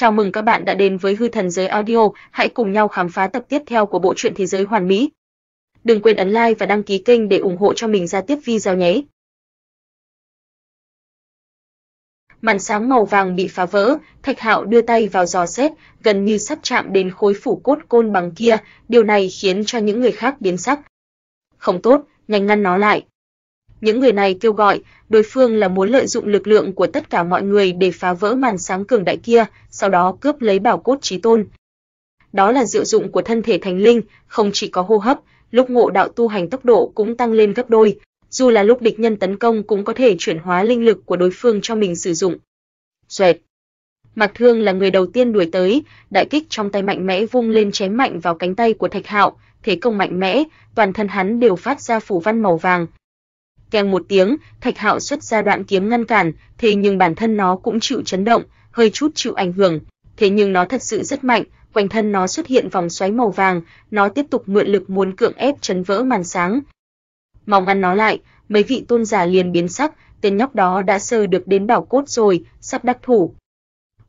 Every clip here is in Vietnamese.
Chào mừng các bạn đã đến với Hư Thần Giới Audio, hãy cùng nhau khám phá tập tiếp theo của bộ truyện Thế Giới Hoàn Mỹ. Đừng quên ấn like và đăng ký kênh để ủng hộ cho mình ra tiếp video nhé. Màn sáng màu vàng bị phá vỡ, Thạch Hạo đưa tay vào giò xét, gần như sắp chạm đến khối phủ cốt côn bằng kia, điều này khiến cho những người khác biến sắc. Không tốt, nhanh ngăn nó lại. Những người này kêu gọi, đối phương là muốn lợi dụng lực lượng của tất cả mọi người để phá vỡ màn sáng cường đại kia, sau đó cướp lấy bảo cốt chí tôn. Đó là diệu dụng của thân thể thành linh, không chỉ có hô hấp, lúc ngộ đạo tu hành tốc độ cũng tăng lên gấp đôi, dù là lúc địch nhân tấn công cũng có thể chuyển hóa linh lực của đối phương cho mình sử dụng. Xoẹt. Mạc Thương là người đầu tiên đuổi tới, đại kích trong tay mạnh mẽ vung lên chém mạnh vào cánh tay của Thạch Hạo, thế công mạnh mẽ, toàn thân hắn đều phát ra phủ văn màu vàng, Kèng một tiếng, Thạch Hạo xuất ra đoạn kiếm ngăn cản, thế nhưng bản thân nó cũng chịu chấn động, hơi chút chịu ảnh hưởng, thế nhưng nó thật sự rất mạnh, quanh thân nó xuất hiện vòng xoáy màu vàng, nó tiếp tục mượn lực muốn cưỡng ép chấn vỡ màn sáng. Mong ngăn nó lại, mấy vị tôn giả liền biến sắc, tên nhóc đó đã sơ được đến bảo cốt rồi, sắp đắc thủ.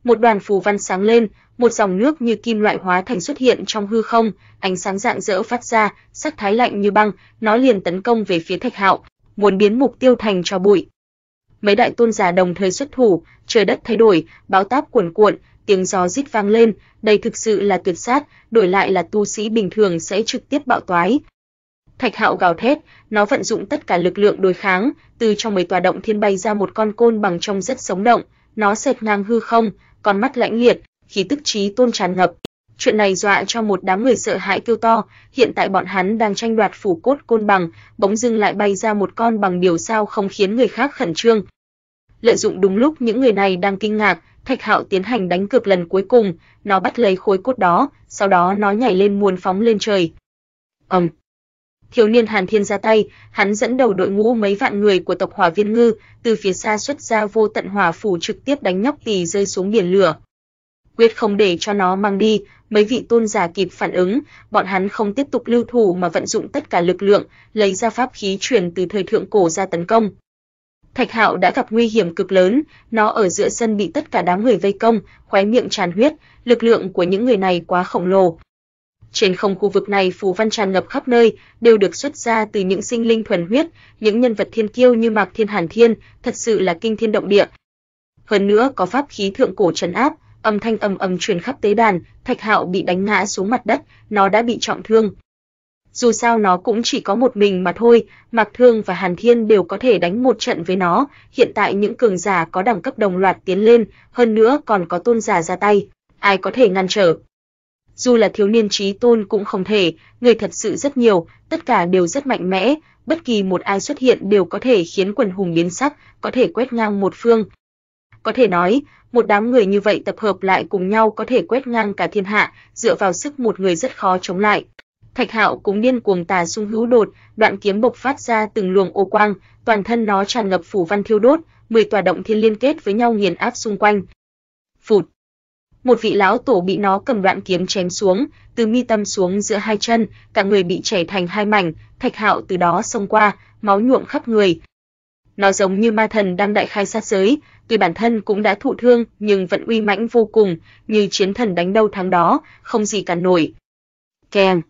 Một đoàn phù văn sáng lên, một dòng nước như kim loại hóa thành xuất hiện trong hư không, ánh sáng rạng rỡ phát ra, sắc thái lạnh như băng, nó liền tấn công về phía Thạch Hạo, muốn biến mục tiêu thành cho bụi. Mấy đại tôn giả đồng thời xuất thủ, trời đất thay đổi, báo táp cuồn cuộn, tiếng gió rít vang lên, đây thực sự là tuyệt sát, đổi lại là tu sĩ bình thường sẽ trực tiếp bạo toái. Thạch Hạo gào thét, nó vận dụng tất cả lực lượng đối kháng, từ trong mấy tòa động thiên bay ra một con côn bằng trong rất sống động, nó xẹt ngang hư không, con mắt lãnh liệt, khí tức trí tôn tràn ngập, Chuyện này dọa cho một đám người sợ hãi kêu to, hiện tại bọn hắn đang tranh đoạt phủ cốt côn bằng, bỗng dưng lại bay ra một con bằng điều sao không khiến người khác khẩn trương. Lợi dụng đúng lúc những người này đang kinh ngạc, Thạch Hạo tiến hành đánh cược lần cuối cùng, nó bắt lấy khối cốt đó, sau đó nó nhảy lên muốn phóng lên trời. Ầm. Thiếu niên Hàn Thiên ra tay, hắn dẫn đầu đội ngũ mấy vạn người của tộc Hỏa Viên Ngư, từ phía xa xuất ra vô tận hỏa phủ trực tiếp đánh nhóc tỳ rơi xuống biển lửa quyết không để cho nó mang đi. Mấy vị tôn giả kịp phản ứng, bọn hắn không tiếp tục lưu thủ mà vận dụng tất cả lực lượng, lấy ra pháp khí truyền từ thời thượng cổ ra tấn công. Thạch Hạo đã gặp nguy hiểm cực lớn, nó ở giữa sân bị tất cả đám người vây công, khóe miệng tràn huyết, lực lượng của những người này quá khổng lồ. Trên không khu vực này phù văn tràn ngập khắp nơi, đều được xuất ra từ những sinh linh thuần huyết, những nhân vật thiên kiêu như Mạc Thiên Hàn Thiên, thật sự là kinh thiên động địa. Hơn nữa có pháp khí thượng cổ trấn áp, Âm thanh ầm ầm truyền khắp tế đàn, Thạch Hạo bị đánh ngã xuống mặt đất, nó đã bị trọng thương. Dù sao nó cũng chỉ có một mình mà thôi, Mạc Thương và Hàn Thiên đều có thể đánh một trận với nó, hiện tại những cường giả có đẳng cấp đồng loạt tiến lên, hơn nữa còn có tôn giả ra tay, ai có thể ngăn trở. Dù là thiếu niên trí tôn cũng không thể, người thật sự rất nhiều, tất cả đều rất mạnh mẽ, bất kỳ một ai xuất hiện đều có thể khiến quần hùng biến sắc, có thể quét ngang một phương, có thể nói, một đám người như vậy tập hợp lại cùng nhau có thể quét ngang cả thiên hạ, dựa vào sức một người rất khó chống lại. Thạch Hạo cũng điên cuồng tà xung hữu đột, đoạn kiếm bộc phát ra từng luồng ô quang, toàn thân nó tràn ngập phủ văn thiêu đốt, 10 tòa động thiên liên kết với nhau nghiền áp xung quanh. Phụt. Một vị lão tổ bị nó cầm đoạn kiếm chém xuống, từ mi tâm xuống giữa hai chân, cả người bị chảy thành hai mảnh, Thạch Hạo từ đó xông qua, máu nhuộm khắp người, nó giống như ma thần đang đại khai sát giới, tuy bản thân cũng đã thụ thương nhưng vẫn uy mãnh vô cùng, như chiến thần đánh đâu thắng đó, không gì cản nổi. Keng.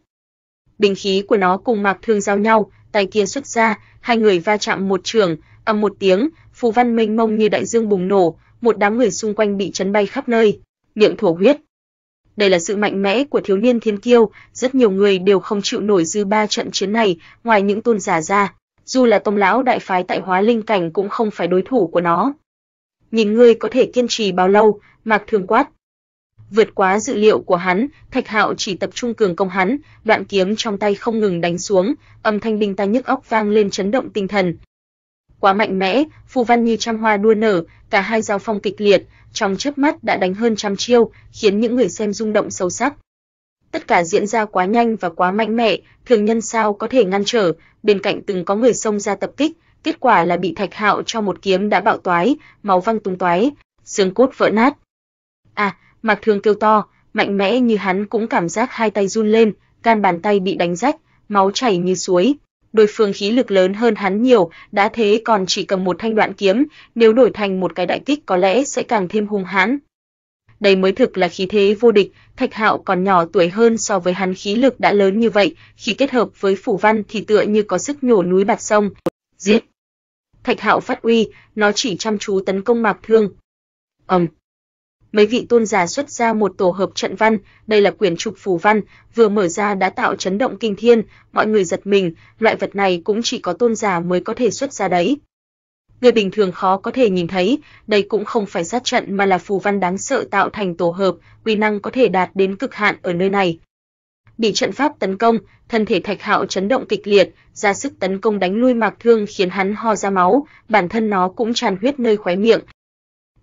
Bình khí của nó cùng Mạc Thương giao nhau, tay kia xuất ra, hai người va chạm một trường, ầm một tiếng, phù văn mênh mông như đại dương bùng nổ, một đám người xung quanh bị chấn bay khắp nơi, miệng thổ huyết. Đây là sự mạnh mẽ của thiếu niên thiên kiêu, rất nhiều người đều không chịu nổi dư ba trận chiến này, ngoài những tôn giả ra dù là Tông lão đại phái tại Hóa Linh cảnh cũng không phải đối thủ của nó. Nhìn ngươi có thể kiên trì bao lâu, Mạc Thường quát. Vượt quá dự liệu của hắn, Thạch Hạo chỉ tập trung cường công hắn, đoạn kiếm trong tay không ngừng đánh xuống, âm thanh đinh tai nhức óc vang lên chấn động tinh thần. Quá mạnh mẽ, phù văn như trăm hoa đua nở, cả hai giao phong kịch liệt, trong chớp mắt đã đánh hơn trăm chiêu, khiến những người xem rung động sâu sắc tất cả diễn ra quá nhanh và quá mạnh mẽ, thường nhân sao có thể ngăn trở, bên cạnh từng có người xông ra tập kích, kết quả là bị Thạch Hạo cho một kiếm đã bạo toái, máu văng tung toái, xương cốt vỡ nát. À, Mặc Thường kêu to, mạnh mẽ như hắn cũng cảm giác hai tay run lên, gan bàn tay bị đánh rách, máu chảy như suối. Đối phương khí lực lớn hơn hắn nhiều, đã thế còn chỉ cầm một thanh đoạn kiếm, nếu đổi thành một cái đại kích có lẽ sẽ càng thêm hung hãn đây mới thực là khí thế vô địch, Thạch Hạo còn nhỏ tuổi hơn so với hắn khí lực đã lớn như vậy, khi kết hợp với Phủ Văn thì tựa như có sức nhổ núi bạt sông. Giết! Thạch Hạo phát uy, nó chỉ chăm chú tấn công Mạc Thương. Ầm. Mấy vị tôn giả xuất ra một tổ hợp trận văn, đây là quyển trục phù văn, vừa mở ra đã tạo chấn động kinh thiên, mọi người giật mình, loại vật này cũng chỉ có tôn giả mới có thể xuất ra đấy người bình thường khó có thể nhìn thấy, đây cũng không phải sát trận mà là phù văn đáng sợ tạo thành tổ hợp, quy năng có thể đạt đến cực hạn ở nơi này. Bị trận pháp tấn công, thân thể Thạch Hạo chấn động kịch liệt, ra sức tấn công đánh lui Mạc Thương khiến hắn ho ra máu, bản thân nó cũng tràn huyết nơi khóe miệng.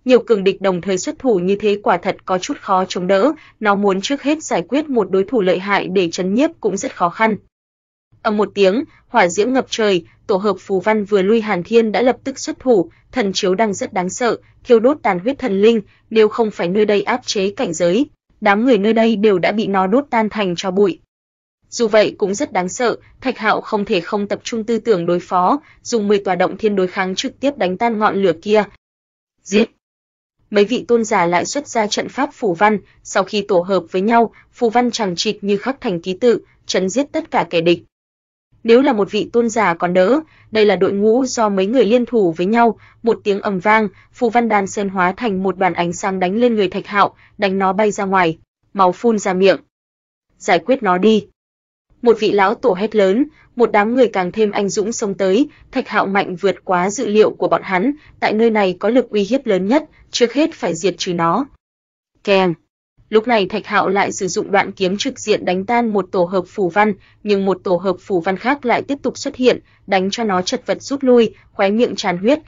Nhiều cường địch đồng thời xuất thủ như thế quả thật có chút khó chống đỡ, nó muốn trước hết giải quyết một đối thủ lợi hại để chấn nhiếp cũng rất khó khăn. Ở một tiếng, hỏa diễm ngập trời, tổ hợp phù văn vừa lui Hàn Thiên đã lập tức xuất thủ, thần chiếu đang rất đáng sợ, thiêu đốt tàn huyết thần linh, nếu không phải nơi đây áp chế cảnh giới, đám người nơi đây đều đã bị nó đốt tan thành cho bụi. Dù vậy cũng rất đáng sợ, Thạch Hạo không thể không tập trung tư tưởng đối phó, dùng 10 tòa động thiên đối kháng trực tiếp đánh tan ngọn lửa kia. Giết! Mấy vị tôn giả lại xuất ra trận pháp phù văn, sau khi tổ hợp với nhau, phù văn chẳng chịt như khắc thành ký tự, chấn giết tất cả kẻ địch. Nếu là một vị tôn giả còn đỡ, đây là đội ngũ do mấy người liên thủ với nhau, một tiếng ầm vang, phù văn đàn sơn hóa thành một đoàn ánh sáng đánh lên người Thạch Hạo, đánh nó bay ra ngoài, máu phun ra miệng. Giải quyết nó đi. Một vị lão tổ hét lớn, một đám người càng thêm anh dũng xông tới, Thạch Hạo mạnh vượt quá dự liệu của bọn hắn, tại nơi này có lực uy hiếp lớn nhất, trước hết phải diệt trừ nó. Keng Lúc này Thạch Hạo lại sử dụng đoạn kiếm trực diện đánh tan một tổ hợp phù văn, nhưng một tổ hợp phù văn khác lại tiếp tục xuất hiện, đánh cho nó chật vật rút lui, khóe miệng tràn huyết.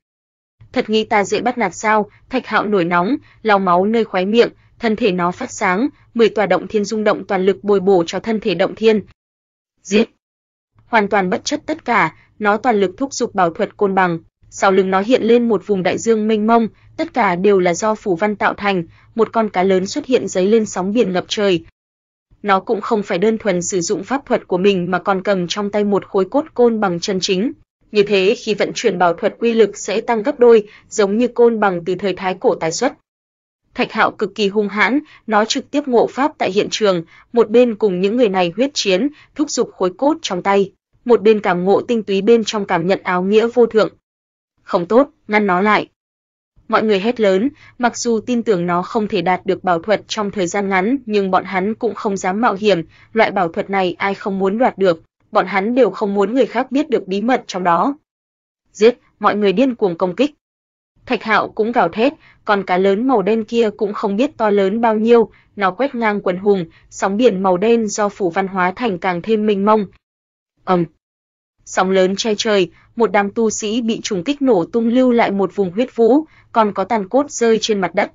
Thật nghi ta dễ bắt nạt sao? Thạch Hạo nổi nóng, lau máu nơi khóe miệng, thân thể nó phát sáng, mười tòa động thiên rung động toàn lực bồi bổ cho thân thể động thiên. Giết! Hoàn toàn bất chấp tất cả, nó toàn lực thúc giục bảo thuật côn bằng sau lưng nó hiện lên một vùng đại dương mênh mông, tất cả đều là do phù văn tạo thành, một con cá lớn xuất hiện giấy lên sóng biển ngập trời. Nó cũng không phải đơn thuần sử dụng pháp thuật của mình mà còn cầm trong tay một khối cốt côn bằng chân chính. Như thế khi vận chuyển bảo thuật quy lực sẽ tăng gấp đôi, giống như côn bằng từ thời thái cổ tái xuất. Thạch Hạo cực kỳ hung hãn, nó trực tiếp ngộ pháp tại hiện trường, một bên cùng những người này huyết chiến, thúc giục khối cốt trong tay, một bên cảm ngộ tinh túy bên trong cảm nhận áo nghĩa vô thượng không tốt, ngăn nó lại. Mọi người hét lớn, mặc dù tin tưởng nó không thể đạt được bảo thuật trong thời gian ngắn, nhưng bọn hắn cũng không dám mạo hiểm, loại bảo thuật này ai không muốn đoạt được, bọn hắn đều không muốn người khác biết được bí mật trong đó. Giết, mọi người điên cuồng công kích. Thạch Hạo cũng gào thét, còn cá lớn màu đen kia cũng không biết to lớn bao nhiêu, nó quét ngang quần hùng, sóng biển màu đen do phủ văn hóa thành càng thêm mênh mông. Ầm. Sóng lớn che trời, một đám tu sĩ bị trùng kích nổ tung lưu lại một vùng huyết vũ, còn có tàn cốt rơi trên mặt đất.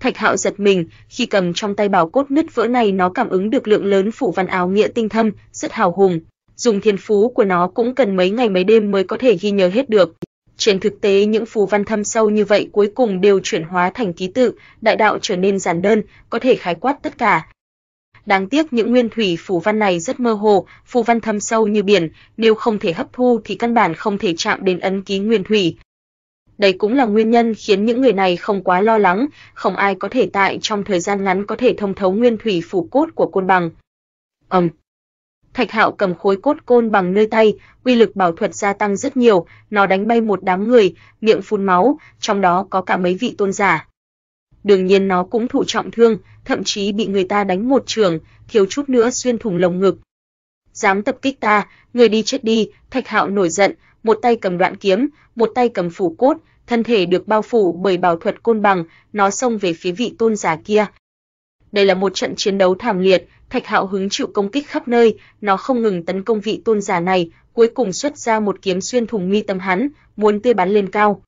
Thạch Hạo giật mình, khi cầm trong tay bảo cốt nứt vỡ này nó cảm ứng được lượng lớn phủ văn áo nghĩa tinh thâm, rất hào hùng, dùng thiên phú của nó cũng cần mấy ngày mấy đêm mới có thể ghi nhớ hết được. Trên thực tế những phù văn thâm sâu như vậy cuối cùng đều chuyển hóa thành ký tự, đại đạo trở nên giản đơn, có thể khái quát tất cả, Đáng tiếc những nguyên thủy phù văn này rất mơ hồ, phù văn thâm sâu như biển, nếu không thể hấp thu thì căn bản không thể chạm đến ấn ký nguyên thủy. Đây cũng là nguyên nhân khiến những người này không quá lo lắng, không ai có thể tại trong thời gian ngắn có thể thông thấu nguyên thủy phủ cốt của côn bằng. Ầm. Thạch Hạo cầm khối cốt côn bằng nơi tay, uy lực bảo thuật gia tăng rất nhiều, nó đánh bay một đám người, miệng phun máu, trong đó có cả mấy vị tôn giả. Đương nhiên nó cũng thụ trọng thương, thậm chí bị người ta đánh một trường, thiếu chút nữa xuyên thủng lồng ngực. Dám tập kích ta, người đi chết đi, Thạch Hạo nổi giận, một tay cầm đoạn kiếm, một tay cầm phủ cốt, thân thể được bao phủ bởi bảo thuật côn bằng, nó xông về phía vị tôn giả kia. Đây là một trận chiến đấu thảm liệt, Thạch Hạo hứng chịu công kích khắp nơi, nó không ngừng tấn công vị tôn giả này, cuối cùng xuất ra một kiếm xuyên thủng mi tâm hắn, muốn tươi bắn lên cao.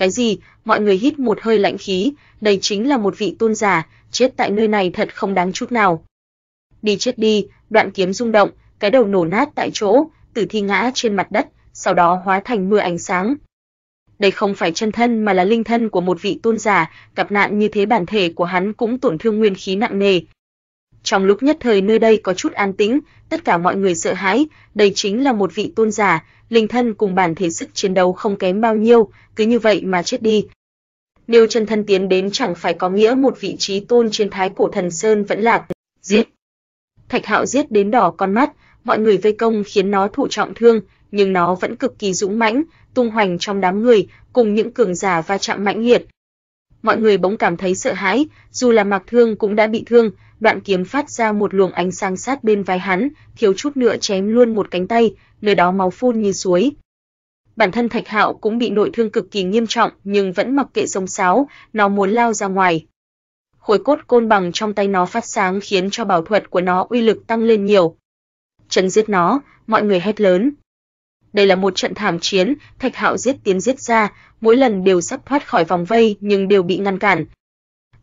Cái gì? Mọi người hít một hơi lạnh khí, đây chính là một vị tôn giả, chết tại nơi này thật không đáng chút nào. Đi chết đi, đoạn kiếm rung động, cái đầu nổ nát tại chỗ, tử thi ngã trên mặt đất, sau đó hóa thành mưa ánh sáng. Đây không phải chân thân mà là linh thân của một vị tôn giả, gặp nạn như thế bản thể của hắn cũng tổn thương nguyên khí nặng nề, trong lúc nhất thời nơi đây có chút an tĩnh, tất cả mọi người sợ hãi, đây chính là một vị tôn giả, linh thân cùng bản thể sức chiến đấu không kém bao nhiêu, cứ như vậy mà chết đi. Nếu chân thân tiến đến chẳng phải có nghĩa một vị trí tôn trên thái cổ thần sơn vẫn lạc, giết. Thạch Hạo giết đến đỏ con mắt, mọi người vây công khiến nó thụ trọng thương, nhưng nó vẫn cực kỳ dũng mãnh, tung hoành trong đám người, cùng những cường giả va chạm mãnh liệt. Mọi người bỗng cảm thấy sợ hãi, dù là Mạc Thương cũng đã bị thương, đoạn kiếm phát ra một luồng ánh sáng sát bên vai hắn, thiếu chút nữa chém luôn một cánh tay, nơi đó máu phun như suối. Bản thân Thạch Hạo cũng bị nội thương cực kỳ nghiêm trọng, nhưng vẫn mặc kệ sông sáo, nó muốn lao ra ngoài. Khối cốt côn bằng trong tay nó phát sáng khiến cho bảo thuật của nó uy lực tăng lên nhiều. Trấn giết nó, mọi người hét lớn. Đây là một trận thảm chiến, Thạch Hạo giết tiến giết ra, mỗi lần đều sắp thoát khỏi vòng vây nhưng đều bị ngăn cản,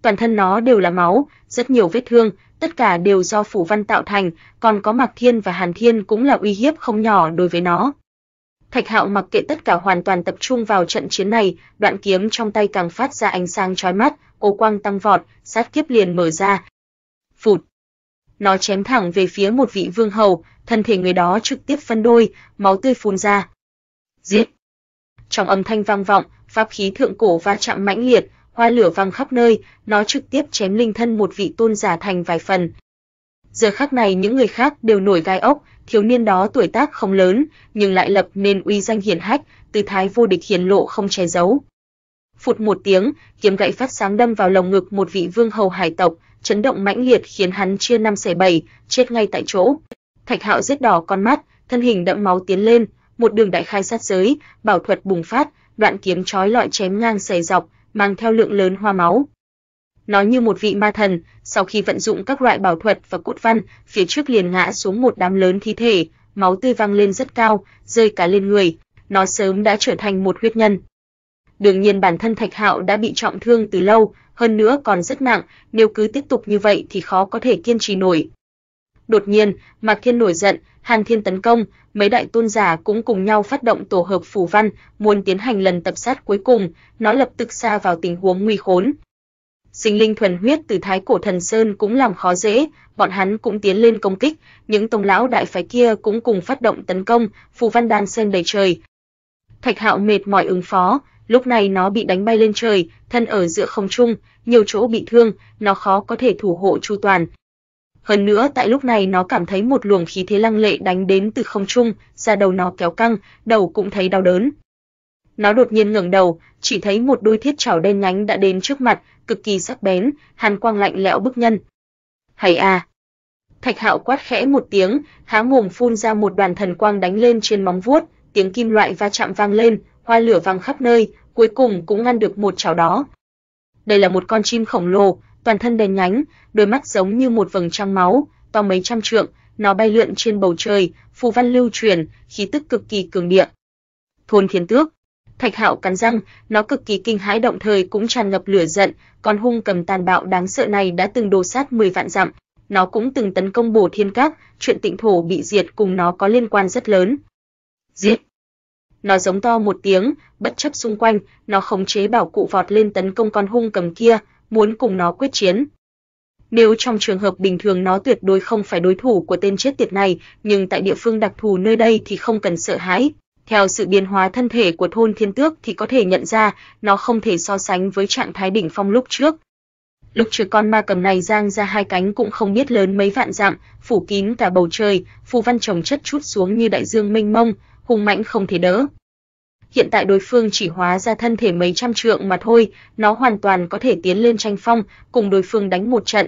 toàn thân nó đều là máu, rất nhiều vết thương, tất cả đều do phủ văn tạo thành, còn có Mạc Thiên và Hàn Thiên cũng là uy hiếp không nhỏ đối với nó. Thạch Hạo mặc kệ tất cả hoàn toàn tập trung vào trận chiến này, đoạn kiếm trong tay càng phát ra ánh sáng chói mắt, ô quang tăng vọt, sát kiếp liền mở ra. Phụt. Nó chém thẳng về phía một vị vương hầu, thân thể người đó trực tiếp phân đôi, máu tươi phun ra. Giết. Trong âm thanh vang vọng, pháp khí thượng cổ va chạm mãnh liệt, hoa lửa văng khắp nơi, nó trực tiếp chém linh thân một vị tôn giả thành vài phần. Giờ khắc này những người khác đều nổi gai ốc, thiếu niên đó tuổi tác không lớn, nhưng lại lập nên uy danh hiển hách, tư thái vô địch hiền lộ không che giấu. Phụt một tiếng, kiếm gậy phát sáng đâm vào lồng ngực một vị vương hầu hải tộc, chấn động mãnh liệt khiến hắn chia năm xẻ bảy, chết ngay tại chỗ. Thạch Hạo giết đỏ con mắt, thân hình đẫm máu tiến lên, một đường đại khai sát giới, bảo thuật bùng phát, đoạn kiếm chói lọi chém ngang xẻ dọc, mang theo lượng lớn hoa máu. Nó như một vị ma thần, sau khi vận dụng các loại bảo thuật và cốt văn, phía trước liền ngã xuống một đám lớn thi thể, máu tươi văng lên rất cao, rơi cả lên người, nó sớm đã trở thành một huyết nhân. Đương nhiên bản thân Thạch Hạo đã bị trọng thương từ lâu, hơn nữa còn rất nặng, nếu cứ tiếp tục như vậy thì khó có thể kiên trì nổi. Đột nhiên, Mạc Thiên nổi giận, Hàn Thiên tấn công, mấy đại tôn giả cũng cùng nhau phát động tổ hợp phù văn, muốn tiến hành lần tập sát cuối cùng, nó lập tức sa vào tình huống nguy khốn. Sinh linh thuần huyết từ Thái Cổ Thần Sơn cũng làm khó dễ, bọn hắn cũng tiến lên công kích, những tông lão đại phái kia cũng cùng phát động tấn công, phù văn đan sen đầy trời. Thạch Hạo mệt mỏi ứng phó, lúc này nó bị đánh bay lên trời, thân ở giữa không trung, nhiều chỗ bị thương, nó khó có thể thủ hộ chu toàn. Hơn nữa tại lúc này nó cảm thấy một luồng khí thế lăng lệ đánh đến từ không trung, da đầu nó kéo căng, đầu cũng thấy đau đớn. Nó đột nhiên ngẩng đầu, chỉ thấy một đôi thiết chảo đen nhánh đã đến trước mặt, cực kỳ sắc bén, hàn quang lạnh lẽo bức nhân. hay a!" Thạch Hạo quát khẽ một tiếng, há mồm phun ra một đoàn thần quang đánh lên trên móng vuốt, tiếng kim loại va chạm vang lên, hoa lửa vang khắp nơi, cuối cùng cũng ngăn được một chảo đó. Đây là một con chim khổng lồ, toàn thân đen nhánh, đôi mắt giống như một vầng trăng máu, to mấy trăm trượng, nó bay lượn trên bầu trời, phù văn lưu truyền, khí tức cực kỳ cường địa. Thôn Thiên Tước Thạch Hạo cắn răng, nó cực kỳ kinh hãi động thời cũng tràn ngập lửa giận, con hung cầm tàn bạo đáng sợ này đã từng đồ sát 10 vạn dặm, nó cũng từng tấn công bổ Thiên Các, chuyện Tịnh Thổ bị diệt cùng nó có liên quan rất lớn. Giết! Nó giống to một tiếng, bất chấp xung quanh, nó khống chế bảo cụ vọt lên tấn công con hung cầm kia, muốn cùng nó quyết chiến. Nếu trong trường hợp bình thường nó tuyệt đối không phải đối thủ của tên chết tiệt này, nhưng tại địa phương đặc thù nơi đây thì không cần sợ hãi. Theo sự biến hóa thân thể của thôn thiên tước thì có thể nhận ra nó không thể so sánh với trạng thái đỉnh phong lúc trước. Lúc trước con ma cầm này giang ra hai cánh cũng không biết lớn mấy vạn dặm, phủ kín cả bầu trời, phù văn trồng chất chút xuống như đại dương mênh mông, hùng mãnh không thể đỡ hiện tại đối phương chỉ hóa ra thân thể mấy trăm trượng mà thôi, nó hoàn toàn có thể tiến lên tranh phong, cùng đối phương đánh một trận.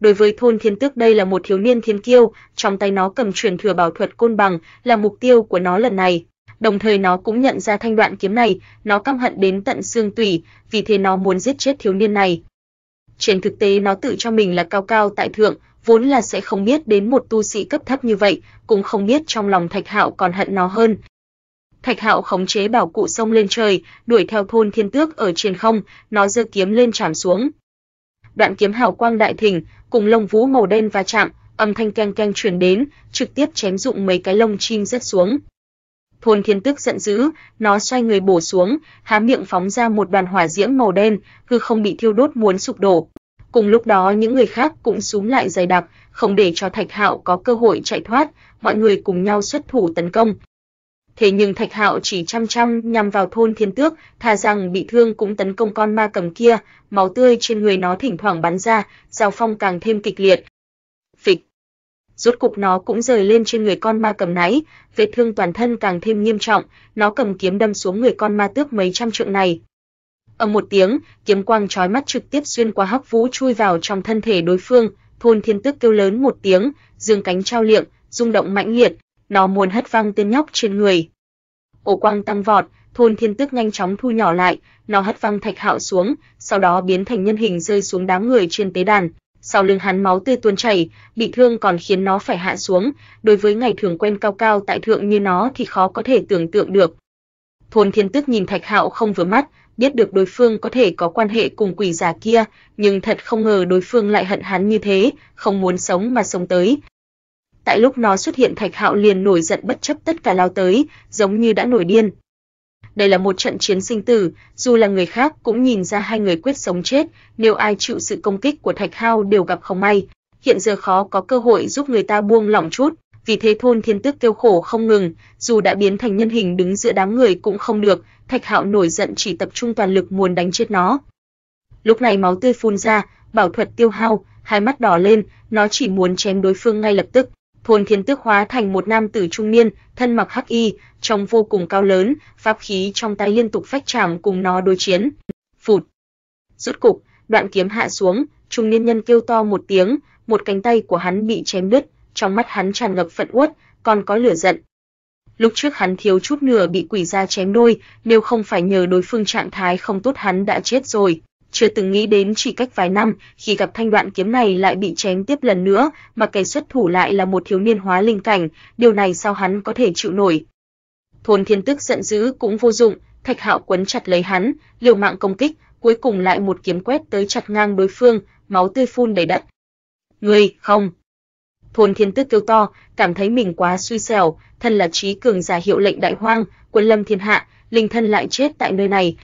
Đối với thôn thiên tước đây là một thiếu niên thiên kiêu, trong tay nó cầm truyền thừa bảo thuật côn bằng, là mục tiêu của nó lần này. Đồng thời nó cũng nhận ra thanh đoạn kiếm này, nó căm hận đến tận xương tủy, vì thế nó muốn giết chết thiếu niên này. Trên thực tế nó tự cho mình là cao cao tại thượng, vốn là sẽ không biết đến một tu sĩ cấp thấp như vậy, cũng không biết trong lòng Thạch Hạo còn hận nó hơn, Thạch Hạo khống chế bảo cụ sông lên trời, đuổi theo thôn Thiên Tước ở trên không, nó giơ kiếm lên chạm xuống. Đoạn kiếm hào quang đại thịnh, cùng lông vũ màu đen va chạm, âm thanh keng keng truyền đến, trực tiếp chém dụng mấy cái lông chim rớt xuống. Thôn Thiên Tước giận dữ, nó xoay người bổ xuống, há miệng phóng ra một đoàn hỏa diễm màu đen, hư không bị thiêu đốt muốn sụp đổ. Cùng lúc đó những người khác cũng súm lại dày đặc, không để cho Thạch Hạo có cơ hội chạy thoát, mọi người cùng nhau xuất thủ tấn công, thế nhưng Thạch Hạo chỉ chăm chăm nhằm vào thôn Thiên Tước, tha rằng bị thương cũng tấn công con ma cầm kia, máu tươi trên người nó thỉnh thoảng bắn ra, giao phong càng thêm kịch liệt. Phịch. Rốt cục nó cũng rời lên trên người con ma cầm nãy, vết thương toàn thân càng thêm nghiêm trọng, nó cầm kiếm đâm xuống người con ma tước mấy trăm trượng này. Ầm một tiếng, kiếm quang chói mắt trực tiếp xuyên qua hắc vũ chui vào trong thân thể đối phương, thôn Thiên Tước kêu lớn một tiếng, dương cánh trao liệng, rung động mãnh liệt, nó muốn hất văng tên nhóc trên người. Ổ quang tăng vọt, thôn thiên tức nhanh chóng thu nhỏ lại, nó hất văng thạch hạo xuống, sau đó biến thành nhân hình rơi xuống đám người trên tế đàn. Sau lưng hắn máu tươi tuôn chảy, bị thương còn khiến nó phải hạ xuống, đối với ngày thường quen cao cao tại thượng như nó thì khó có thể tưởng tượng được. Thôn thiên tức nhìn thạch hạo không vừa mắt, biết được đối phương có thể có quan hệ cùng quỷ già kia, nhưng thật không ngờ đối phương lại hận hắn như thế, không muốn sống mà sống tới, tại lúc nó xuất hiện Thạch Hạo liền nổi giận bất chấp tất cả lao tới, giống như đã nổi điên. Đây là một trận chiến sinh tử, dù là người khác cũng nhìn ra hai người quyết sống chết, nếu ai chịu sự công kích của Thạch Hạo đều gặp không may, hiện giờ khó có cơ hội giúp người ta buông lỏng chút, vì thế thôn thiên tước kêu khổ không ngừng, dù đã biến thành nhân hình đứng giữa đám người cũng không được, Thạch Hạo nổi giận chỉ tập trung toàn lực muốn đánh chết nó. Lúc này máu tươi phun ra, bảo thuật tiêu hao, hai mắt đỏ lên, nó chỉ muốn chém đối phương ngay lập tức. Thôn Thiên Tước hóa thành một nam tử trung niên, thân mặc hắc y, trông vô cùng cao lớn, pháp khí trong tay liên tục phách chàng cùng nó đối chiến. Phụt. Rốt cục, đoạn kiếm hạ xuống, trung niên nhân kêu to một tiếng, một cánh tay của hắn bị chém đứt, trong mắt hắn tràn ngập phẫn uất, còn có lửa giận. Lúc trước hắn thiếu chút nữa bị quỷ gia chém đôi, nếu không phải nhờ đối phương trạng thái không tốt hắn đã chết rồi chưa từng nghĩ đến chỉ cách vài năm, khi gặp thanh đoạn kiếm này lại bị chém tiếp lần nữa, mà kẻ xuất thủ lại là một thiếu niên hóa linh cảnh, điều này sao hắn có thể chịu nổi. Thôn Thiên Tức giận dữ cũng vô dụng, Thạch Hạo quấn chặt lấy hắn, liều mạng công kích, cuối cùng lại một kiếm quét tới chặt ngang đối phương, máu tươi phun đầy đất. "Ngươi, không!" Thôn Thiên Tức kêu to, cảm thấy mình quá suy xẻo, thân là trí cường giả hiệu lệnh đại hoang, quân lâm thiên hạ, linh thân lại chết tại nơi này,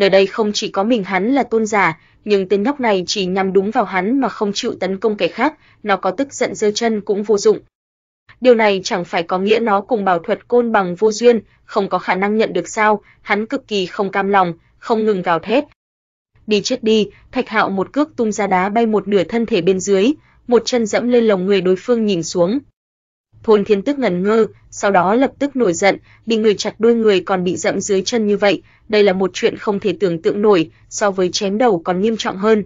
Nơi đây không chỉ có mình hắn là tôn giả, nhưng tên nhóc này chỉ nhắm đúng vào hắn mà không chịu tấn công kẻ khác, nó có tức giận giơ chân cũng vô dụng. Điều này chẳng phải có nghĩa nó cùng bảo thuật côn bằng vô duyên, không có khả năng nhận được sao? Hắn cực kỳ không cam lòng, không ngừng gào thét. Đi chết đi, Thạch Hạo một cước tung ra đá bay một nửa thân thể bên dưới, một chân dẫm lên lồng người đối phương nhìn xuống, Thôn Thiên Tức ngẩn ngơ, sau đó lập tức nổi giận, bị người chặt đuôi người còn bị dẫm dưới chân như vậy, đây là một chuyện không thể tưởng tượng nổi, so với chém đầu còn nghiêm trọng hơn.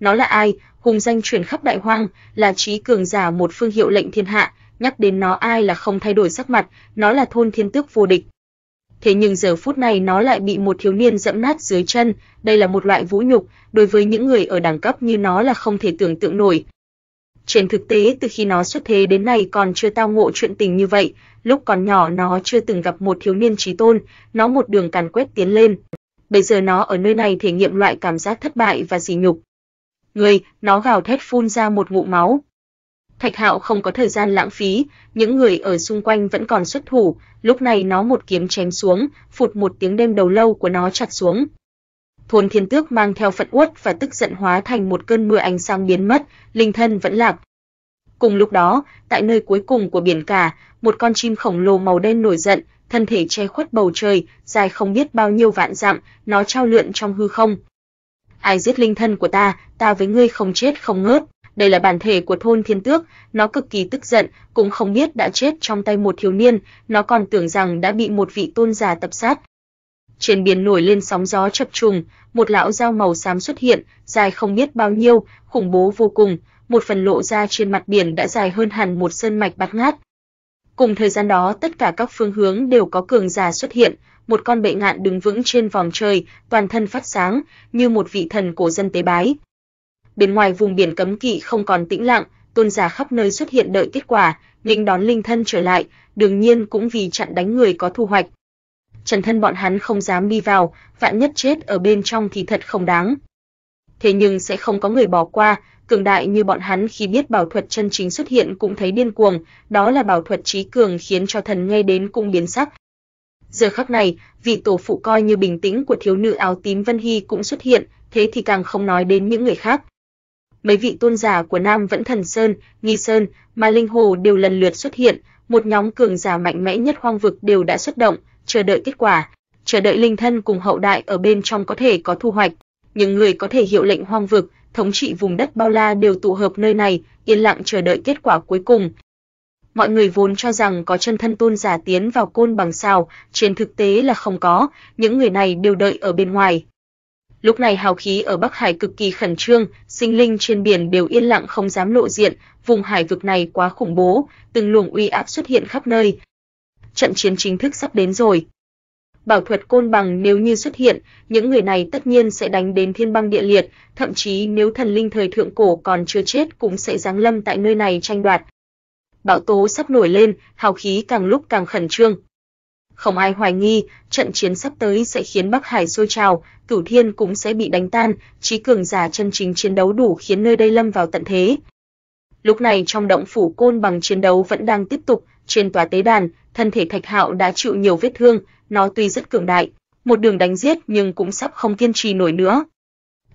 Nó là ai? Hùng danh truyền khắp đại hoang, là trí cường giả một phương hiệu lệnh thiên hạ, nhắc đến nó ai là không thay đổi sắc mặt, nó là thôn thiên tước vô địch. Thế nhưng giờ phút này nó lại bị một thiếu niên dẫm nát dưới chân, đây là một loại vũ nhục, đối với những người ở đẳng cấp như nó là không thể tưởng tượng nổi, trên thực tế từ khi nó xuất thế đến nay còn chưa tao ngộ chuyện tình như vậy, lúc còn nhỏ nó chưa từng gặp một thiếu niên trí tôn, nó một đường càn quét tiến lên. Bây giờ nó ở nơi này thể nghiệm loại cảm giác thất bại và sỉ nhục. Người, nó gào thét phun ra một ngụm máu. Thạch Hạo không có thời gian lãng phí, những người ở xung quanh vẫn còn xuất thủ, lúc này nó một kiếm chém xuống, phụt một tiếng đêm đầu lâu của nó chặt xuống thôn thiên tước mang theo phận uất và tức giận hóa thành một cơn mưa ánh sáng biến mất, linh thân vẫn lạc. Cùng lúc đó, tại nơi cuối cùng của biển cả, một con chim khổng lồ màu đen nổi giận, thân thể che khuất bầu trời, dài không biết bao nhiêu vạn dặm, nó trao lượn trong hư không. Ai giết linh thân của ta, ta với ngươi không chết không ngớt. Đây là bản thể của thôn thiên tước, nó cực kỳ tức giận, cũng không biết đã chết trong tay một thiếu niên, nó còn tưởng rằng đã bị một vị tôn giả tập sát, trên biển nổi lên sóng gió chập trùng, một lão dao màu xám xuất hiện, dài không biết bao nhiêu, khủng bố vô cùng, một phần lộ ra trên mặt biển đã dài hơn hẳn một sơn mạch bát ngát. Cùng thời gian đó, tất cả các phương hướng đều có cường giả xuất hiện, một con bệ ngạn đứng vững trên vòng trời, toàn thân phát sáng, như một vị thần cổ dân tế bái. Bên ngoài vùng biển cấm kỵ không còn tĩnh lặng, tôn giả khắp nơi xuất hiện đợi kết quả, định đón linh thân trở lại, đương nhiên cũng vì chặn đánh người có thu hoạch, Trần thân bọn hắn không dám đi vào, vạn nhất chết ở bên trong thì thật không đáng. Thế nhưng sẽ không có người bỏ qua, cường đại như bọn hắn khi biết bảo thuật chân chính xuất hiện cũng thấy điên cuồng, đó là bảo thuật trí cường khiến cho thần ngay đến cũng biến sắc. Giờ khắc này, vị tổ phụ coi như bình tĩnh của thiếu nữ áo tím Vân Hy cũng xuất hiện, thế thì càng không nói đến những người khác. Mấy vị tôn giả của Nam Vẫn Thần Sơn, Nghi Sơn, Ma Linh Hồ đều lần lượt xuất hiện, một nhóm cường giả mạnh mẽ nhất hoang vực đều đã xuất động, chờ đợi kết quả, chờ đợi linh thân cùng hậu đại ở bên trong có thể có thu hoạch. Những người có thể hiệu lệnh hoang vực, thống trị vùng đất bao la đều tụ hợp nơi này, yên lặng chờ đợi kết quả cuối cùng. Mọi người vốn cho rằng có chân thân tôn giả tiến vào côn bằng sao, trên thực tế là không có, những người này đều đợi ở bên ngoài. Lúc này hào khí ở Bắc Hải cực kỳ khẩn trương, sinh linh trên biển đều yên lặng không dám lộ diện, vùng hải vực này quá khủng bố, từng luồng uy áp xuất hiện khắp nơi, trận chiến chính thức sắp đến rồi. Bảo thuật côn bằng nếu như xuất hiện, những người này tất nhiên sẽ đánh đến thiên băng địa liệt, thậm chí nếu thần linh thời thượng cổ còn chưa chết cũng sẽ giáng lâm tại nơi này tranh đoạt. Bảo tố sắp nổi lên, hào khí càng lúc càng khẩn trương. Không ai hoài nghi, trận chiến sắp tới sẽ khiến Bắc Hải sôi trào, Cửu Thiên cũng sẽ bị đánh tan, trí cường giả chân chính chiến đấu đủ khiến nơi đây lâm vào tận thế. Lúc này trong động phủ côn bằng chiến đấu vẫn đang tiếp tục, trên tòa tế đàn, thân thể Thạch Hạo đã chịu nhiều vết thương, nó tuy rất cường đại, một đường đánh giết nhưng cũng sắp không kiên trì nổi nữa.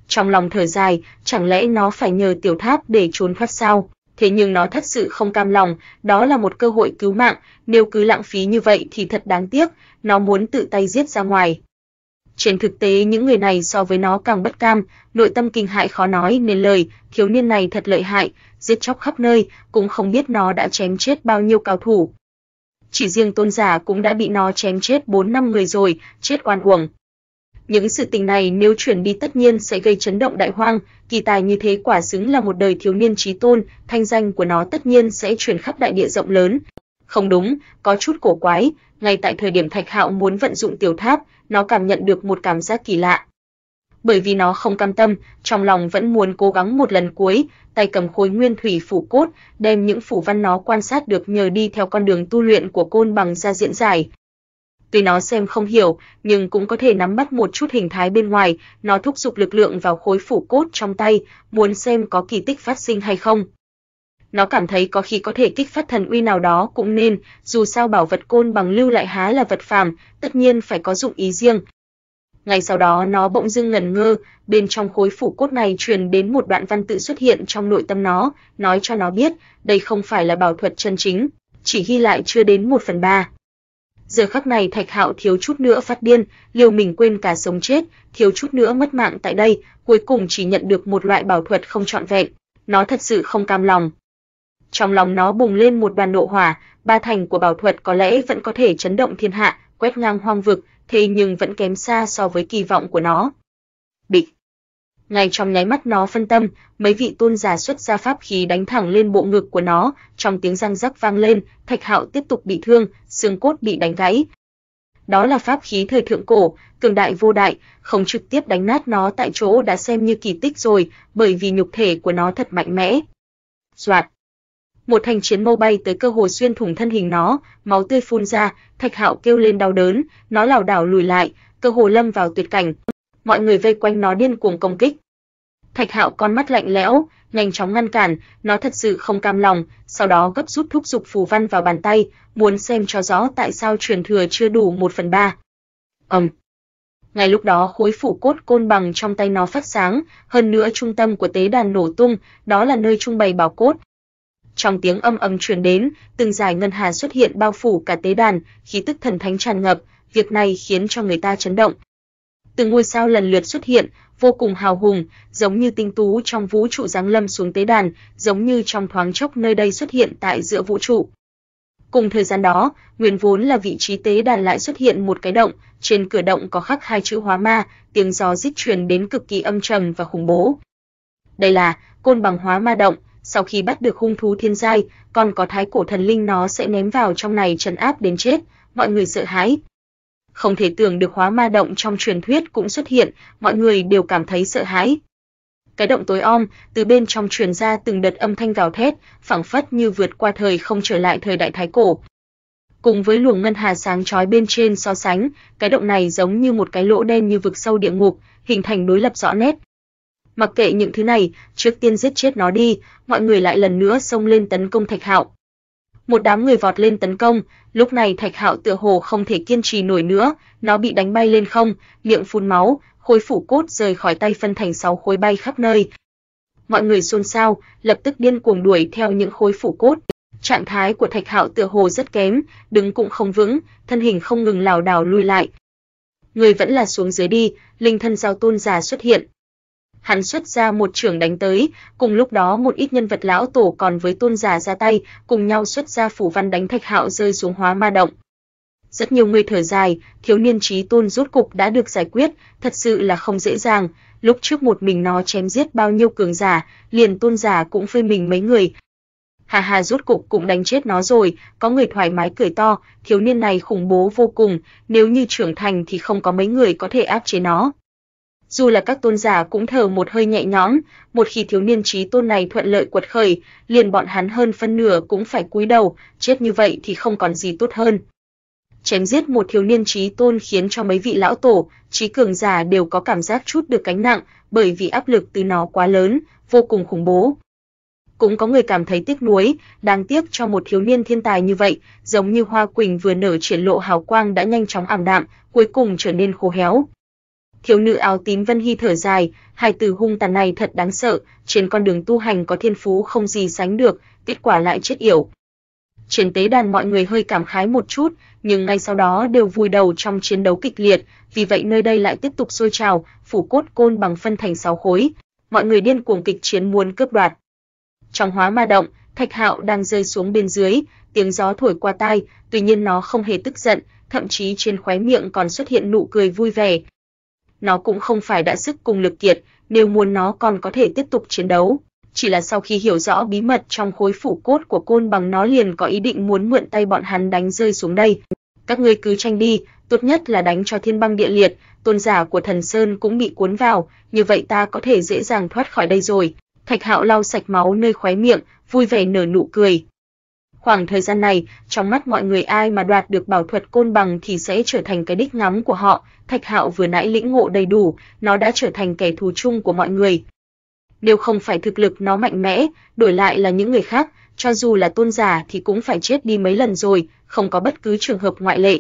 Trong lòng thở dài, chẳng lẽ nó phải nhờ tiểu tháp để trốn thoát sao? Thế nhưng nó thật sự không cam lòng, đó là một cơ hội cứu mạng, nếu cứ lãng phí như vậy thì thật đáng tiếc, nó muốn tự tay giết ra ngoài. Trên thực tế những người này so với nó càng bất cam, nội tâm kinh hại khó nói nên lời, thiếu niên này thật lợi hại, giết chóc khắp nơi, cũng không biết nó đã chém chết bao nhiêu cao thủ. Chỉ riêng tôn giả cũng đã bị nó chém chết 4 năm người rồi, chết oan uổng. Những sự tình này nếu chuyển đi tất nhiên sẽ gây chấn động đại hoang, kỳ tài như thế quả xứng là một đời thiếu niên trí tôn, thanh danh của nó tất nhiên sẽ truyền khắp đại địa rộng lớn. Không đúng, có chút cổ quái, ngay tại thời điểm Thạch Hạo muốn vận dụng tiểu tháp, nó cảm nhận được một cảm giác kỳ lạ bởi vì nó không cam tâm, trong lòng vẫn muốn cố gắng một lần cuối, tay cầm khối nguyên thủy phủ cốt, đem những phủ văn nó quan sát được nhờ đi theo con đường tu luyện của côn bằng ra diễn giải. Tuy nó xem không hiểu, nhưng cũng có thể nắm bắt một chút hình thái bên ngoài, nó thúc giục lực lượng vào khối phủ cốt trong tay, muốn xem có kỳ tích phát sinh hay không. Nó cảm thấy có khi có thể kích phát thần uy nào đó cũng nên, dù sao bảo vật côn bằng lưu lại há là vật phàm, tất nhiên phải có dụng ý riêng, ngay sau đó nó bỗng dưng ngẩn ngơ, bên trong khối phủ cốt này truyền đến một đoạn văn tự xuất hiện trong nội tâm nó, nói cho nó biết, đây không phải là bảo thuật chân chính, chỉ ghi lại chưa đến một phần ba. Giờ khắc này Thạch Hạo thiếu chút nữa phát điên, liều mình quên cả sống chết, thiếu chút nữa mất mạng tại đây, cuối cùng chỉ nhận được một loại bảo thuật không trọn vẹn, nó thật sự không cam lòng. Trong lòng nó bùng lên một đoàn nộ hỏa, ba thành của bảo thuật có lẽ vẫn có thể chấn động thiên hạ, quét ngang hoang vực, thế nhưng vẫn kém xa so với kỳ vọng của nó. Bịch. Ngay trong nháy mắt nó phân tâm, mấy vị tôn giả xuất ra pháp khí đánh thẳng lên bộ ngực của nó, trong tiếng răng rắc vang lên, Thạch Hạo tiếp tục bị thương, xương cốt bị đánh gãy. Đó là pháp khí thời thượng cổ, cường đại vô đại, không trực tiếp đánh nát nó tại chỗ đã xem như kỳ tích rồi, bởi vì nhục thể của nó thật mạnh mẽ. Soạt một thành chiến mâu bay tới cơ hồ xuyên thủng thân hình nó, máu tươi phun ra, Thạch Hạo kêu lên đau đớn, nó lảo đảo lùi lại, cơ hồ lâm vào tuyệt cảnh. Mọi người vây quanh nó điên cuồng công kích. Thạch Hạo con mắt lạnh lẽo, nhanh chóng ngăn cản, nó thật sự không cam lòng, sau đó gấp rút thúc giục phù văn vào bàn tay, muốn xem cho rõ tại sao truyền thừa chưa đủ một phần ba. Ầm. Um. Ngay lúc đó khối phủ cốt côn bằng trong tay nó phát sáng, hơn nữa trung tâm của tế đàn nổ tung, đó là nơi trung bày bảo cốt, trong tiếng âm âm truyền đến, từng dải ngân hà xuất hiện bao phủ cả tế đàn, khí tức thần thánh tràn ngập, việc này khiến cho người ta chấn động. Từng ngôi sao lần lượt xuất hiện, vô cùng hào hùng, giống như tinh tú trong vũ trụ giáng lâm xuống tế đàn, giống như trong thoáng chốc nơi đây xuất hiện tại giữa vũ trụ. Cùng thời gian đó, nguyên vốn là vị trí tế đàn lại xuất hiện một cái động, trên cửa động có khắc hai chữ hóa ma, tiếng gió rít truyền đến cực kỳ âm trầm và khủng bố. Đây là côn bằng hóa ma động, sau khi bắt được hung thú thiên giai, còn có thái cổ thần linh nó sẽ ném vào trong này trấn áp đến chết, mọi người sợ hãi. Không thể tưởng được hóa ma động trong truyền thuyết cũng xuất hiện, mọi người đều cảm thấy sợ hãi. Cái động tối om, từ bên trong truyền ra từng đợt âm thanh gào thét, phảng phất như vượt qua thời không trở lại thời đại thái cổ. Cùng với luồng ngân hà sáng chói bên trên so sánh, cái động này giống như một cái lỗ đen như vực sâu địa ngục, hình thành đối lập rõ nét, Mặc kệ những thứ này, trước tiên giết chết nó đi, mọi người lại lần nữa xông lên tấn công Thạch Hạo. Một đám người vọt lên tấn công, lúc này Thạch Hạo tựa hồ không thể kiên trì nổi nữa, nó bị đánh bay lên không, miệng phun máu, khối phủ cốt rời khỏi tay phân thành sáu khối bay khắp nơi. Mọi người xôn xao, lập tức điên cuồng đuổi theo những khối phủ cốt. Trạng thái của Thạch Hạo tựa hồ rất kém, đứng cũng không vững, thân hình không ngừng lảo đảo lùi lại. Người vẫn là xuống dưới đi, linh thân giao tôn giả xuất hiện, hắn xuất ra một trưởng đánh tới, cùng lúc đó một ít nhân vật lão tổ còn với tôn giả ra tay, cùng nhau xuất ra phủ văn đánh Thạch Hạo rơi xuống hóa ma động. Rất nhiều người thở dài, thiếu niên trí tôn rút cục đã được giải quyết, thật sự là không dễ dàng, lúc trước một mình nó chém giết bao nhiêu cường giả, liền tôn giả cũng phơi mình mấy người. Hà hà rút cục cũng đánh chết nó rồi, có người thoải mái cười to, thiếu niên này khủng bố vô cùng, nếu như trưởng thành thì không có mấy người có thể áp chế nó dù là các tôn giả cũng thở một hơi nhẹ nhõm, một khi thiếu niên trí tôn này thuận lợi quật khởi, liền bọn hắn hơn phân nửa cũng phải cúi đầu, chết như vậy thì không còn gì tốt hơn. Chém giết một thiếu niên trí tôn khiến cho mấy vị lão tổ, trí cường giả đều có cảm giác chút được cánh nặng, bởi vì áp lực từ nó quá lớn, vô cùng khủng bố. Cũng có người cảm thấy tiếc nuối, đáng tiếc cho một thiếu niên thiên tài như vậy, giống như hoa quỳnh vừa nở triển lộ hào quang đã nhanh chóng ảm đạm, cuối cùng trở nên khô héo. Thiếu nữ áo tím Vân Hy thở dài, hai từ hung tàn này thật đáng sợ, trên con đường tu hành có thiên phú không gì sánh được, kết quả lại chết yểu. Trên tế đàn mọi người hơi cảm khái một chút, nhưng ngay sau đó đều vùi đầu trong chiến đấu kịch liệt, vì vậy nơi đây lại tiếp tục sôi trào, phủ cốt côn bằng phân thành 6 khối, mọi người điên cuồng kịch chiến muốn cướp đoạt. Trong hóa ma động, Thạch Hạo đang rơi xuống bên dưới, tiếng gió thổi qua tai, tuy nhiên nó không hề tức giận, thậm chí trên khóe miệng còn xuất hiện nụ cười vui vẻ, nó cũng không phải đã sức cùng lực kiệt, nếu muốn nó còn có thể tiếp tục chiến đấu. Chỉ là sau khi hiểu rõ bí mật trong khối phủ cốt của côn bằng nó liền có ý định muốn mượn tay bọn hắn đánh rơi xuống đây. Các ngươi cứ tranh đi, tốt nhất là đánh cho thiên băng địa liệt, tôn giả của thần sơn cũng bị cuốn vào, như vậy ta có thể dễ dàng thoát khỏi đây rồi. Thạch Hạo lau sạch máu nơi khóe miệng, vui vẻ nở nụ cười, Khoảng thời gian này, trong mắt mọi người ai mà đoạt được bảo thuật côn bằng thì sẽ trở thành cái đích ngắm của họ, Thạch Hạo vừa nãy lĩnh ngộ đầy đủ, nó đã trở thành kẻ thù chung của mọi người. Điều không phải thực lực nó mạnh mẽ, đổi lại là những người khác, cho dù là tôn giả thì cũng phải chết đi mấy lần rồi, không có bất cứ trường hợp ngoại lệ.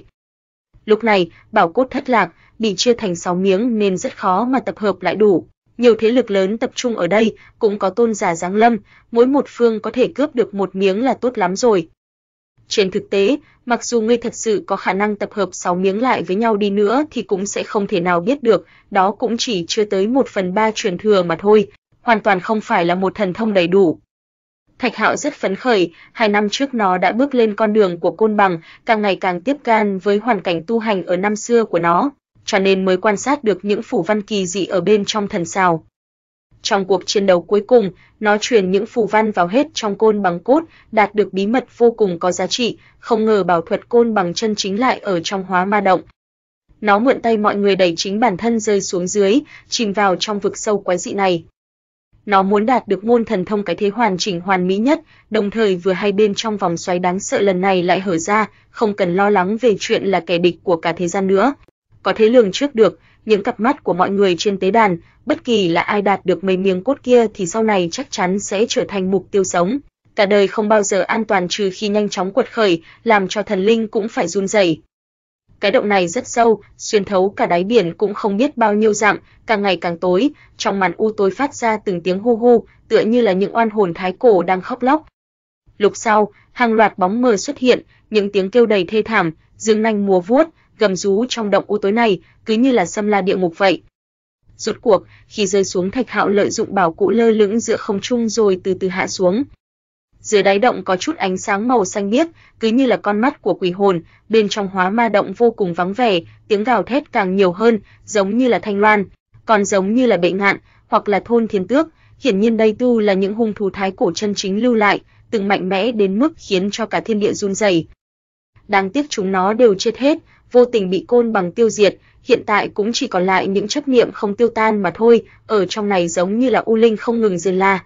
Lúc này, bảo cốt thất lạc, bị chia thành 6 miếng nên rất khó mà tập hợp lại đủ nhiều thế lực lớn tập trung ở đây, cũng có tôn giả giáng lâm, mỗi một phương có thể cướp được một miếng là tốt lắm rồi. Trên thực tế, mặc dù ngươi thật sự có khả năng tập hợp 6 miếng lại với nhau đi nữa thì cũng sẽ không thể nào biết được, đó cũng chỉ chưa tới 1 phần 3 truyền thừa mà thôi, hoàn toàn không phải là một thần thông đầy đủ. Thạch Hạo rất phấn khởi, hai năm trước nó đã bước lên con đường của côn bằng, càng ngày càng tiếp can với hoàn cảnh tu hành ở năm xưa của nó cho nên mới quan sát được những phủ văn kỳ dị ở bên trong thần sao. Trong cuộc chiến đấu cuối cùng, nó truyền những phù văn vào hết trong côn bằng cốt, đạt được bí mật vô cùng có giá trị, không ngờ bảo thuật côn bằng chân chính lại ở trong hóa ma động. Nó mượn tay mọi người đẩy chính bản thân rơi xuống dưới, chìm vào trong vực sâu quái dị này. Nó muốn đạt được môn thần thông cái thế hoàn chỉnh hoàn mỹ nhất, đồng thời vừa hay bên trong vòng xoáy đáng sợ lần này lại hở ra, không cần lo lắng về chuyện là kẻ địch của cả thế gian nữa, có thể lường trước được những cặp mắt của mọi người trên tế đàn, bất kỳ là ai đạt được mấy miếng cốt kia thì sau này chắc chắn sẽ trở thành mục tiêu sống. Cả đời không bao giờ an toàn trừ khi nhanh chóng quật khởi, làm cho thần linh cũng phải run rẩy. Cái động này rất sâu, xuyên thấu cả đáy biển cũng không biết bao nhiêu dặm, càng ngày càng tối, trong màn u tối phát ra từng tiếng hu hu, tựa như là những oan hồn thái cổ đang khóc lóc. Lục sau, hàng loạt bóng mờ xuất hiện, những tiếng kêu đầy thê thảm, dương nanh múa vuốt, gầm rú trong động u tối này, cứ như là xâm la địa ngục vậy. Rốt cuộc, khi rơi xuống Thạch Hạo lợi dụng bảo cụ lơ lửng giữa không trung rồi từ từ hạ xuống. Dưới đáy động có chút ánh sáng màu xanh biếc, cứ như là con mắt của quỷ hồn, bên trong hóa ma động vô cùng vắng vẻ, tiếng gào thét càng nhiều hơn, giống như là thanh loan, còn giống như là bệ ngạn hoặc là thôn thiên tước, hiển nhiên đây tu là những hung thú thái cổ chân chính lưu lại, từng mạnh mẽ đến mức khiến cho cả thiên địa run rẩy. Đáng tiếc chúng nó đều chết hết, vô tình bị côn bằng tiêu diệt, hiện tại cũng chỉ còn lại những chấp niệm không tiêu tan mà thôi, ở trong này giống như là u linh không ngừng dư la.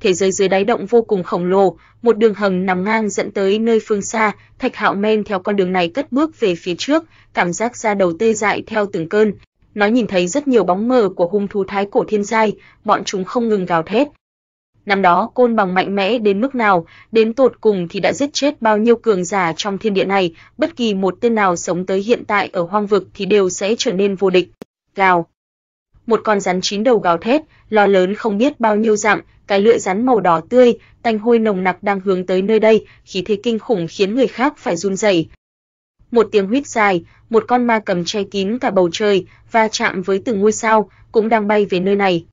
Thế giới dưới đáy động vô cùng khổng lồ, một đường hầm nằm ngang dẫn tới nơi phương xa, Thạch Hạo men theo con đường này cất bước về phía trước, cảm giác da đầu tê dại theo từng cơn. Nó nhìn thấy rất nhiều bóng mờ của hung thú thái cổ thiên giai, bọn chúng không ngừng gào thét, Năm đó côn bằng mạnh mẽ đến mức nào, đến tột cùng thì đã giết chết bao nhiêu cường giả trong thiên địa này, bất kỳ một tên nào sống tới hiện tại ở hoang vực thì đều sẽ trở nên vô địch. Gào. Một con rắn chín đầu gào thét, lo lớn không biết bao nhiêu dặm, cái lưỡi rắn màu đỏ tươi, tanh hôi nồng nặc đang hướng tới nơi đây, khí thế kinh khủng khiến người khác phải run rẩy. Một tiếng huýt dài, một con ma cầm che kín cả bầu trời, va chạm với từng ngôi sao, cũng đang bay về nơi này.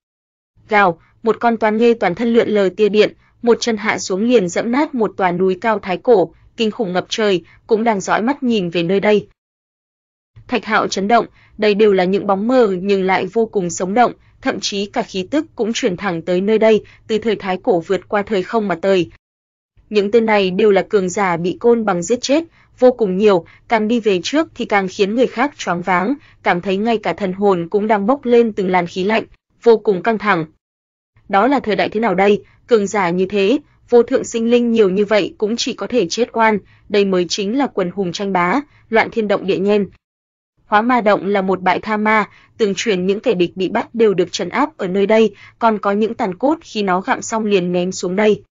Gào, một con toán nghê toàn thân lượn lờ tia điện, một chân hạ xuống liền dẫm nát một tòa núi cao thái cổ, kinh khủng ngập trời, cũng đang dõi mắt nhìn về nơi đây. Thạch Hạo chấn động, đây đều là những bóng mờ nhưng lại vô cùng sống động, thậm chí cả khí tức cũng truyền thẳng tới nơi đây, từ thời thái cổ vượt qua thời không mà tới. Những tên này đều là cường giả bị côn bằng giết chết, vô cùng nhiều, càng đi về trước thì càng khiến người khác choáng váng, cảm thấy ngay cả thần hồn cũng đang bốc lên từng làn khí lạnh, vô cùng căng thẳng đó là thời đại thế nào đây, cường giả như thế, vô thượng sinh linh nhiều như vậy cũng chỉ có thể chết oan, đây mới chính là quần hùng tranh bá, loạn thiên động địa nhen. Hóa Ma động là một bãi tha ma, từng truyền những kẻ địch bị bắt đều được trấn áp ở nơi đây, còn có những tàn cốt khi nó gặm xong liền ném xuống đây.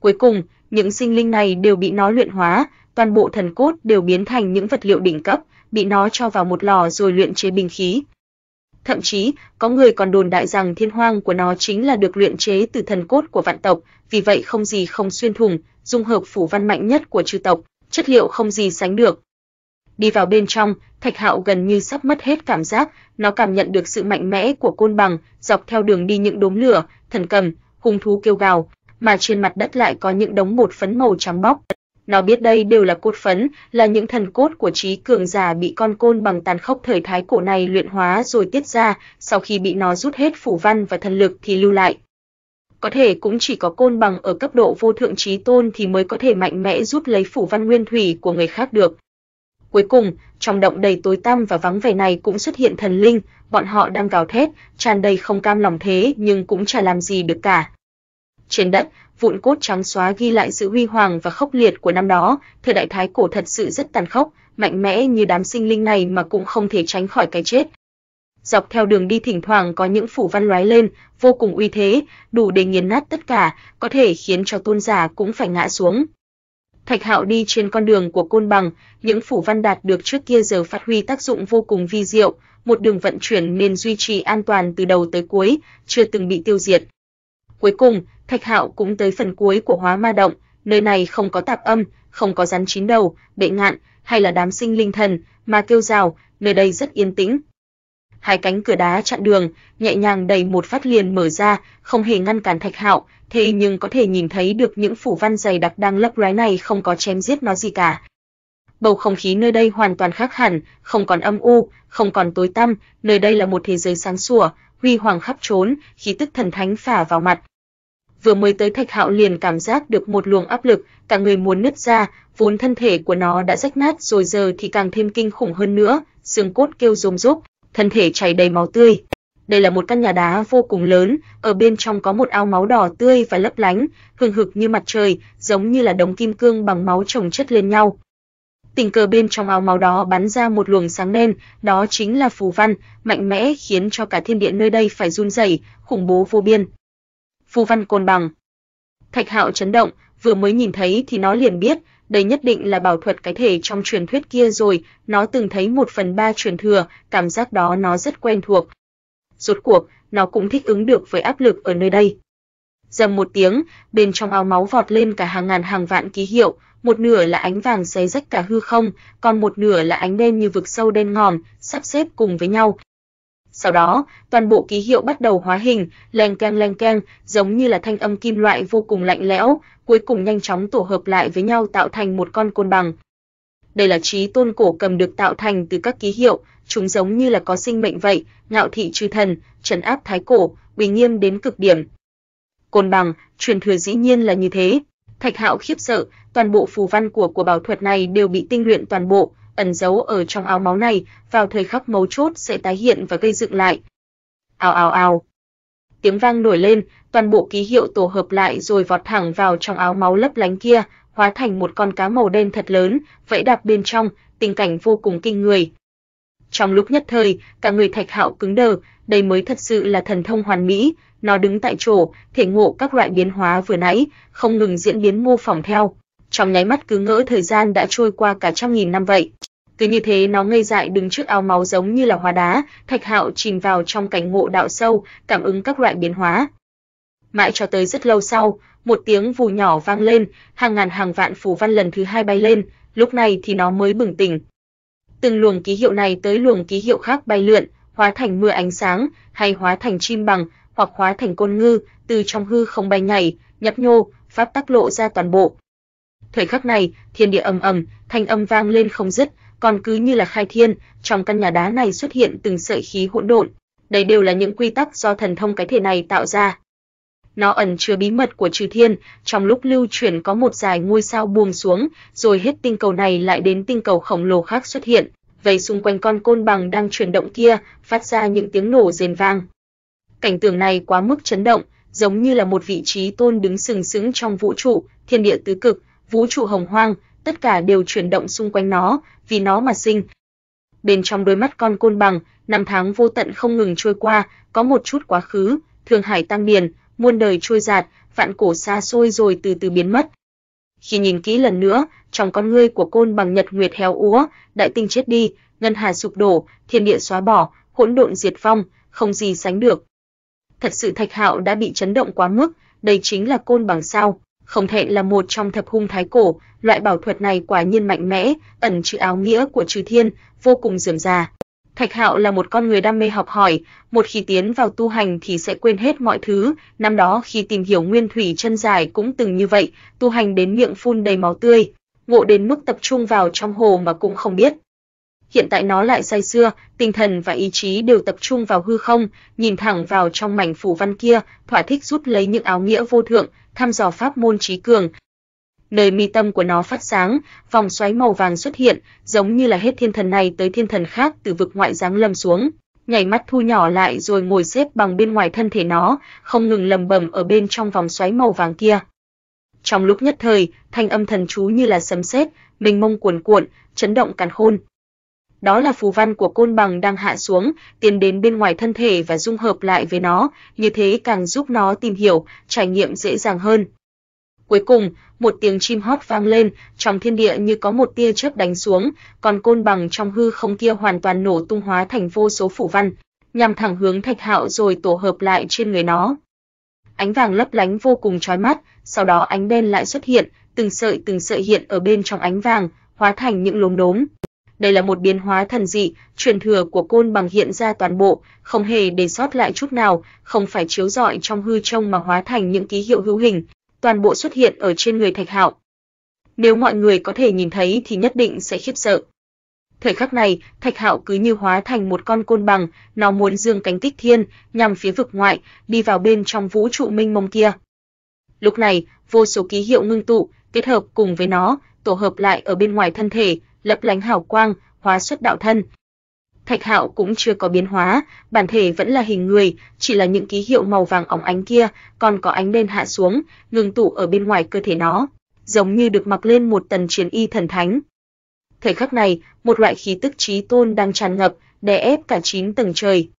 Cuối cùng, những sinh linh này đều bị nó luyện hóa, toàn bộ thần cốt đều biến thành những vật liệu đỉnh cấp, bị nó cho vào một lò rồi luyện chế binh khí thậm chí có người còn đồn đại rằng thiên hoang của nó chính là được luyện chế từ thần cốt của vạn tộc, vì vậy không gì không xuyên thủng, dung hợp phủ văn mạnh nhất của chư tộc, chất liệu không gì sánh được. Đi vào bên trong, Thạch Hạo gần như sắp mất hết cảm giác, nó cảm nhận được sự mạnh mẽ của côn bằng, dọc theo đường đi những đốm lửa, thần cầm, hung thú kêu gào, mà trên mặt đất lại có những đống bột phấn màu trắng bóc. Nó biết đây đều là cốt phấn, là những thần cốt của trí cường giả bị con côn bằng tàn khốc thời thái cổ này luyện hóa rồi tiết ra, sau khi bị nó rút hết phủ văn và thần lực thì lưu lại. Có thể cũng chỉ có côn bằng ở cấp độ vô thượng trí tôn thì mới có thể mạnh mẽ rút lấy phủ văn nguyên thủy của người khác được. Cuối cùng, trong động đầy tối tăm và vắng vẻ này cũng xuất hiện thần linh, bọn họ đang gào thét, tràn đầy không cam lòng thế nhưng cũng chả làm gì được cả. Trên đất, vụn cốt trắng xóa ghi lại sự huy hoàng và khốc liệt của năm đó, thời đại thái cổ thật sự rất tàn khốc, mạnh mẽ như đám sinh linh này mà cũng không thể tránh khỏi cái chết. Dọc theo đường đi thỉnh thoảng có những phủ văn lóe lên, vô cùng uy thế, đủ để nghiền nát tất cả, có thể khiến cho tôn giả cũng phải ngã xuống. Thạch Hạo đi trên con đường của côn bằng, những phủ văn đạt được trước kia giờ phát huy tác dụng vô cùng vi diệu, một đường vận chuyển nên duy trì an toàn từ đầu tới cuối, chưa từng bị tiêu diệt. Cuối cùng, Thạch Hạo cũng tới phần cuối của Hóa Ma động, nơi này không có tạp âm, không có rắn chín đầu, bệ ngạn hay là đám sinh linh thần mà kêu rào, nơi đây rất yên tĩnh. Hai cánh cửa đá chặn đường, nhẹ nhàng đầy một phát liền mở ra, không hề ngăn cản Thạch Hạo, thế nhưng có thể nhìn thấy được những phủ văn dày đặc đang lấp lánh này không có chém giết nó gì cả. Bầu không khí nơi đây hoàn toàn khác hẳn, không còn âm u, không còn tối tăm, nơi đây là một thế giới sáng sủa, huy hoàng khắp trốn, khí tức thần thánh phả vào mặt, vừa mới tới Thạch Hạo liền cảm giác được một luồng áp lực, cả người muốn nứt ra, vốn thân thể của nó đã rách nát rồi giờ thì càng thêm kinh khủng hơn nữa, xương cốt kêu rôm rốp, thân thể chảy đầy máu tươi. Đây là một căn nhà đá vô cùng lớn, ở bên trong có một ao máu đỏ tươi và lấp lánh, hừng hực như mặt trời, giống như là đống kim cương bằng máu chồng chất lên nhau. Tình cờ bên trong ao máu đó bắn ra một luồng sáng đen, đó chính là phù văn, mạnh mẽ khiến cho cả thiên địa nơi đây phải run rẩy, khủng bố vô biên. Phù văn côn bằng. Thạch Hạo chấn động, vừa mới nhìn thấy thì nó liền biết, đây nhất định là bảo thuật cái thể trong truyền thuyết kia rồi, nó từng thấy một phần ba truyền thừa, cảm giác đó nó rất quen thuộc. Rốt cuộc, nó cũng thích ứng được với áp lực ở nơi đây. Dầm một tiếng, bên trong áo máu vọt lên cả hàng ngàn hàng vạn ký hiệu, một nửa là ánh vàng xé rách cả hư không, còn một nửa là ánh đen như vực sâu đen ngòm, sắp xếp cùng với nhau, sau đó, toàn bộ ký hiệu bắt đầu hóa hình, leng keng leng keng, giống như là thanh âm kim loại vô cùng lạnh lẽo, cuối cùng nhanh chóng tổ hợp lại với nhau tạo thành một con côn bằng. Đây là trí tôn cổ cầm được tạo thành từ các ký hiệu, chúng giống như là có sinh mệnh vậy, ngạo thị chư thần, trấn áp thái cổ, uy nghiêm đến cực điểm. Côn bằng, truyền thừa dĩ nhiên là như thế. Thạch Hạo khiếp sợ, toàn bộ phù văn của của bảo thuật này đều bị tinh luyện toàn bộ, ẩn giấu ở trong áo máu này, vào thời khắc mấu chốt sẽ tái hiện và gây dựng lại. Ào ào ào. Tiếng vang nổi lên, toàn bộ ký hiệu tổ hợp lại rồi vọt thẳng vào trong áo máu lấp lánh kia, hóa thành một con cá màu đen thật lớn, vẫy đạp bên trong, tình cảnh vô cùng kinh người. Trong lúc nhất thời, cả người Thạch Hạo cứng đờ, đây mới thật sự là thần thông hoàn mỹ, nó đứng tại chỗ, thể ngộ các loại biến hóa vừa nãy, không ngừng diễn biến mô phỏng theo. Trong nháy mắt cứ ngỡ thời gian đã trôi qua cả trăm nghìn năm vậy. Cứ như thế nó ngây dại đứng trước ao máu giống như là hóa đá, Thạch Hạo chìm vào trong cảnh ngộ đạo sâu, cảm ứng các loại biến hóa. Mãi cho tới rất lâu sau, một tiếng vù nhỏ vang lên, hàng ngàn hàng vạn phù văn lần thứ hai bay lên, lúc này thì nó mới bừng tỉnh. Từng luồng ký hiệu này tới luồng ký hiệu khác bay lượn, hóa thành mưa ánh sáng, hay hóa thành chim bằng, hoặc hóa thành côn ngư, từ trong hư không bay nhảy, nhấp nhô, pháp tắc lộ ra toàn bộ. Thời khắc này, thiên địa ầm ầm, thanh âm vang lên không dứt, còn cứ như là khai thiên, trong căn nhà đá này xuất hiện từng sợi khí hỗn độn, đây đều là những quy tắc do thần thông cái thể này tạo ra. Nó ẩn chứa bí mật của Trừ Thiên, trong lúc lưu chuyển có một dải ngôi sao buông xuống, rồi hết tinh cầu này lại đến tinh cầu khổng lồ khác xuất hiện, vây xung quanh con côn bằng đang chuyển động kia, phát ra những tiếng nổ rền vang. Cảnh tượng này quá mức chấn động, giống như là một vị trí tôn đứng sừng sững trong vũ trụ, thiên địa tứ cực, vũ trụ hồng hoang, tất cả đều chuyển động xung quanh nó, vì nó mà sinh. Bên trong đôi mắt con côn bằng, năm tháng vô tận không ngừng trôi qua, có một chút quá khứ, thương hải tăng điền, muôn đời trôi dạt, vạn cổ xa xôi rồi từ từ biến mất. Khi nhìn kỹ lần nữa, trong con ngươi của côn bằng nhật nguyệt héo úa, đại tinh chết đi, ngân hà sụp đổ, thiên địa xóa bỏ, hỗn độn diệt vong, không gì sánh được. Thật sự Thạch Hạo đã bị chấn động quá mức, đây chính là côn bằng sao? không thẹn là một trong thập hung thái cổ, loại bảo thuật này quả nhiên mạnh mẽ, ẩn chữ áo nghĩa của chư thiên, vô cùng rườm rà. Thạch Hạo là một con người đam mê học hỏi, một khi tiến vào tu hành thì sẽ quên hết mọi thứ, năm đó khi tìm hiểu nguyên thủy chân giải cũng từng như vậy, tu hành đến miệng phun đầy máu tươi, ngộ đến mức tập trung vào trong hồ mà cũng không biết hiện tại nó lại say xưa, tinh thần và ý chí đều tập trung vào hư không, nhìn thẳng vào trong mảnh phù văn kia, thỏa thích rút lấy những áo nghĩa vô thượng, thăm dò pháp môn trí cường. Nơi mi tâm của nó phát sáng, vòng xoáy màu vàng xuất hiện, giống như là hết thiên thần này tới thiên thần khác từ vực ngoại giáng lâm xuống. Nhảy mắt thu nhỏ lại rồi ngồi xếp bằng bên ngoài thân thể nó, không ngừng lầm bầm ở bên trong vòng xoáy màu vàng kia. Trong lúc nhất thời, thanh âm thần chú như là sấm sét, mình mông cuồn cuộn, chấn động càn khôn đó là phù văn của côn bằng đang hạ xuống, tiến đến bên ngoài thân thể và dung hợp lại với nó, như thế càng giúp nó tìm hiểu, trải nghiệm dễ dàng hơn. Cuối cùng, một tiếng chim hót vang lên, trong thiên địa như có một tia chớp đánh xuống, còn côn bằng trong hư không kia hoàn toàn nổ tung hóa thành vô số phủ văn, nhằm thẳng hướng Thạch Hạo rồi tổ hợp lại trên người nó. Ánh vàng lấp lánh vô cùng chói mắt, sau đó ánh đen lại xuất hiện, từng sợi từng sợi hiện ở bên trong ánh vàng, hóa thành những lốm đốm. Đây là một biến hóa thần dị, truyền thừa của côn bằng hiện ra toàn bộ, không hề để sót lại chút nào, không phải chiếu rọi trong hư trông mà hóa thành những ký hiệu hữu hình, toàn bộ xuất hiện ở trên người Thạch Hạo. Nếu mọi người có thể nhìn thấy thì nhất định sẽ khiếp sợ. Thời khắc này, Thạch Hạo cứ như hóa thành một con côn bằng, nó muốn dương cánh kích thiên, nhằm phía vực ngoại, đi vào bên trong vũ trụ mênh mông kia. Lúc này, vô số ký hiệu ngưng tụ, kết hợp cùng với nó, tổ hợp lại ở bên ngoài thân thể, lấp lánh hào quang, hóa xuất đạo thân. Thạch Hạo cũng chưa có biến hóa, bản thể vẫn là hình người, chỉ là những ký hiệu màu vàng óng ánh kia còn có ánh lên hạ xuống, ngừng tụ ở bên ngoài cơ thể nó, giống như được mặc lên một tầng chiến y thần thánh. Thời khắc này, một loại khí tức trí tôn đang tràn ngập, đè ép cả chín tầng trời,